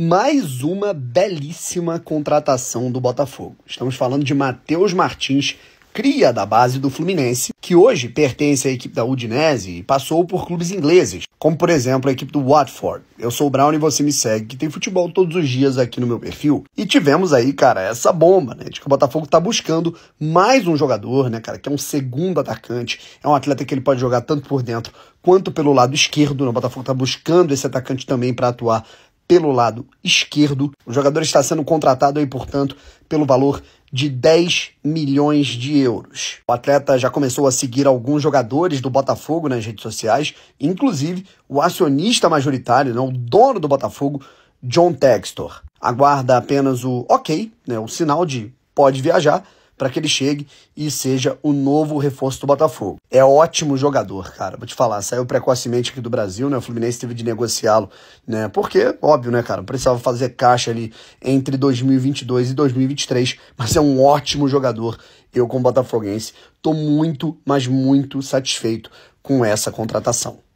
mais uma belíssima contratação do Botafogo. Estamos falando de Matheus Martins, cria da base do Fluminense, que hoje pertence à equipe da Udinese e passou por clubes ingleses, como por exemplo a equipe do Watford. Eu sou o Brown e você me segue, que tem futebol todos os dias aqui no meu perfil. E tivemos aí, cara, essa bomba, né? De que o Botafogo tá buscando mais um jogador, né, cara, que é um segundo atacante, é um atleta que ele pode jogar tanto por dentro quanto pelo lado esquerdo. Né? O Botafogo tá buscando esse atacante também para atuar pelo lado esquerdo. O jogador está sendo contratado aí, portanto, pelo valor de 10 milhões de euros. O atleta já começou a seguir alguns jogadores do Botafogo nas redes sociais, inclusive o acionista majoritário, né, o dono do Botafogo, John Textor. Aguarda apenas o ok, né, o sinal de pode viajar, para que ele chegue e seja o novo reforço do Botafogo. É ótimo jogador, cara. Vou te falar, saiu precocemente aqui do Brasil, né? O Fluminense teve de negociá-lo, né? Porque, óbvio, né, cara, precisava fazer caixa ali entre 2022 e 2023, mas é um ótimo jogador. Eu como botafoguense tô muito, mas muito satisfeito com essa contratação.